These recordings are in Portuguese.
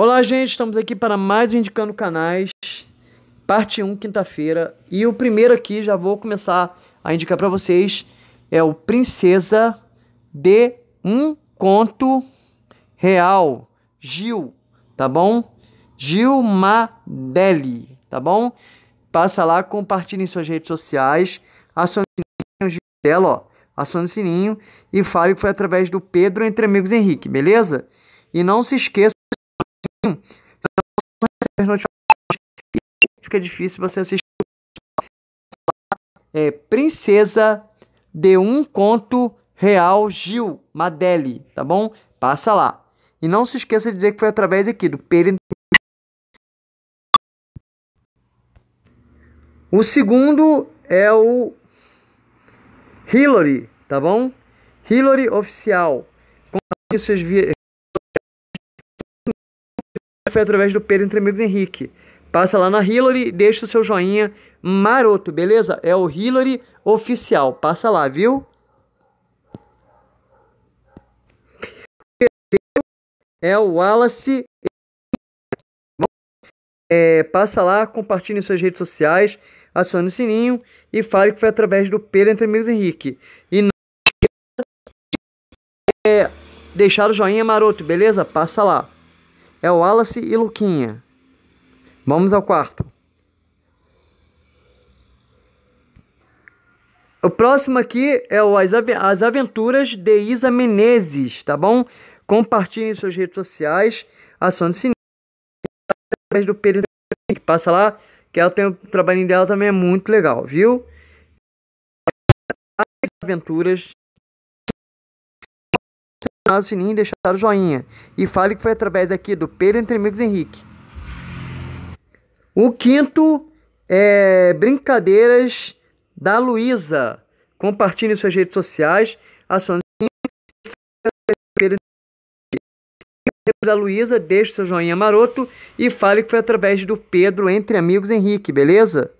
Olá, gente, estamos aqui para mais um Indicando Canais, parte 1, quinta-feira. E o primeiro aqui, já vou começar a indicar para vocês, é o Princesa de um Conto Real, Gil, tá bom? Gil Madelli, tá bom? Passa lá, compartilha em suas redes sociais, acione o sininho dela, ó, acione o sininho e fale que foi através do Pedro Entre Amigos Henrique, beleza? E não se esqueça então, fica difícil você assistir. É Princesa de um Conto Real Gil Madeli tá bom? Passa lá. E não se esqueça de dizer que foi através aqui do Pedro. O segundo é o Hillary, tá bom? Hillary Oficial. Acompanhe suas via foi através do Pedro Entre Amigos Henrique. Passa lá na Hillary, deixa o seu joinha maroto, beleza? É o Hillary oficial. Passa lá, viu? É o Wallace. É, passa lá, compartilhe em suas redes sociais, acione o sininho e fale que foi através do Pedro Entre Amigos Henrique. E não esqueça é, deixar o joinha maroto, beleza? Passa lá é o Wallace e Luquinha. Vamos ao quarto. O próximo aqui é o As Aventuras de Isa Menezes, tá bom? Compartilhem suas redes sociais, ação de sininho através do Pedro que passa lá, que ela tem o trabalhinho dela também é muito legal, viu? As Aventuras o sininho e deixar o joinha. E fale que foi através aqui do Pedro Entre Amigos Henrique. O quinto é Brincadeiras da Luísa. Compartilhe suas redes sociais, acione da Luísa, deixe seu joinha maroto e fale que foi através do Pedro Entre Amigos Henrique, beleza?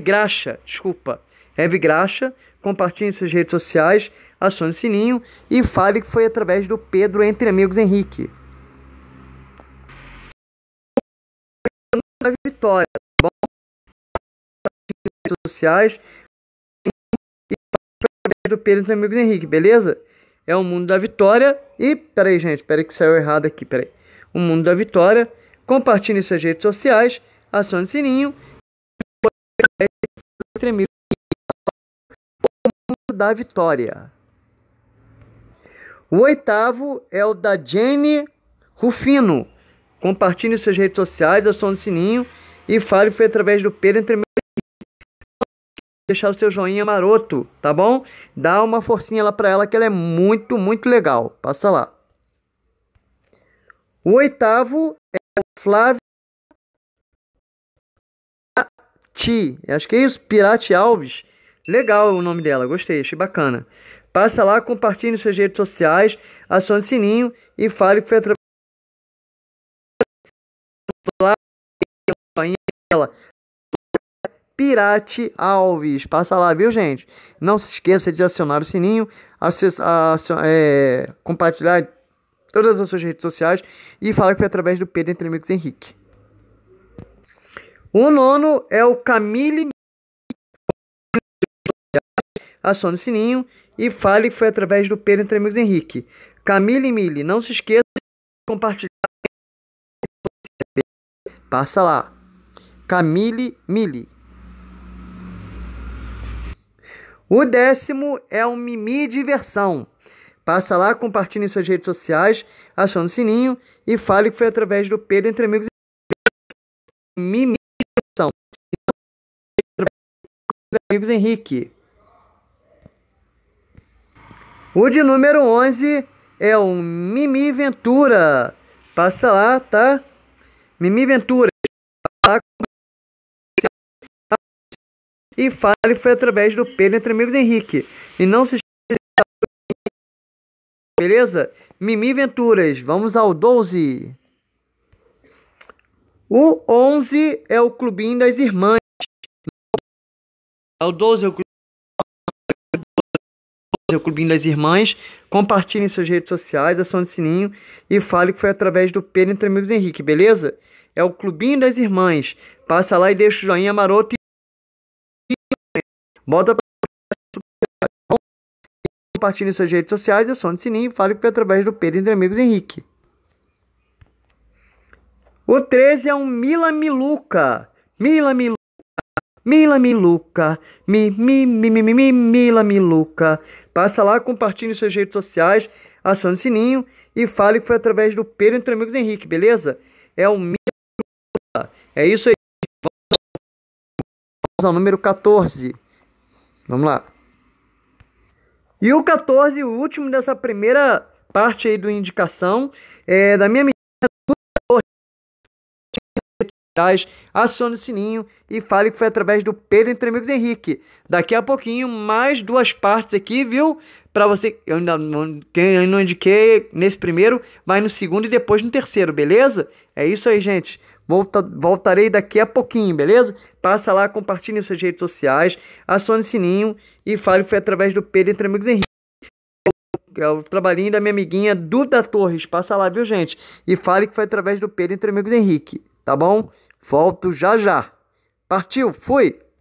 Graxa, desculpa. Hebe Graxa, compartilhe em suas redes sociais, acione o sininho e fale que foi através do Pedro Entre Amigos Henrique. A vitória, tá bom? redes sociais e através do Pedro Entre Amigos Henrique, beleza? É o mundo da vitória e. Peraí, gente, peraí que saiu errado aqui, peraí. O mundo da vitória, compartilhe em suas redes sociais, acione o sininho da vitória. O oitavo é o da Jenny Rufino. Compartilhe suas redes sociais, acione o sininho e fale foi através do Pedro entre deixar o seu joinha maroto, tá bom? Dá uma forcinha lá para ela que ela é muito, muito legal. Passa lá. O oitavo é o Flávio Pirati, acho que é isso, Pirati Alves. Legal o nome dela, gostei, achei bacana. Passa lá, compartilhe nas suas redes sociais, acione o sininho e fale que foi atropelado. Pirate Alves. Passa lá, viu, gente? Não se esqueça de acionar o sininho, é, compartilhar todas as suas redes sociais e falar que foi através do Pedro Entre Amigos Henrique. O nono é o Camille. Acione o sininho e fale que foi através do Pedro Entre Amigos Henrique. Camille Mille, não se esqueça de compartilhar. Passa lá. Camille Mille. O décimo é o Mimi Diversão. Passa lá, compartilhe em suas redes sociais, achando o sininho e fale que foi através do Pedro Entre Amigos Mimi produção. Então, então, amigos Henrique. O de número 11 é o Mimi Ventura. Passa lá, tá? Mimi Ventura. Tá? E fale foi através do Pedro entre amigos Henrique. E não se esqueça. Beleza? Mimi Venturas. Vamos ao 12. O 11 é o clubinho das irmãs. O 12 é o clubinho o Clubinho das Irmãs. É Compartilhe em suas redes sociais, acione o sininho e fale que foi através do Pedro Entre Amigos Henrique, beleza? É o Clubinho das Irmãs. Passa lá e deixa o joinha maroto e bota Compartilhe em suas redes sociais, acione o sininho e fale que foi através do Pedro Entre Amigos Henrique. O 13 é um Mila Miluca. Mila Miluca. Mila Miluca, mi, mi, mi, mi, mi, mi, Mila Miluca. Passa lá, compartilhe suas redes sociais, acione o sininho e fale que foi através do Pedro Entre Amigos Henrique, beleza? É o Mila Miluca. É isso aí. Vamos ao número 14. Vamos lá. E o 14, o último dessa primeira parte aí do indicação, é da minha digitais, acione o sininho e fale que foi através do Pedro Entre Amigos Henrique. Daqui a pouquinho, mais duas partes aqui, viu? Para você, eu ainda não, não indiquei nesse primeiro, vai no segundo e depois no terceiro, beleza? É isso aí, gente. Volta, voltarei daqui a pouquinho, beleza? Passa lá, compartilhe em suas redes sociais, acione o sininho e fale que foi através do Pedro Entre Amigos Henrique é o trabalhinho da minha amiguinha Duda Torres. Passa lá, viu, gente? E fale que foi através do Pedro Entre Amigos Henrique, tá bom? Volto já já. Partiu, fui!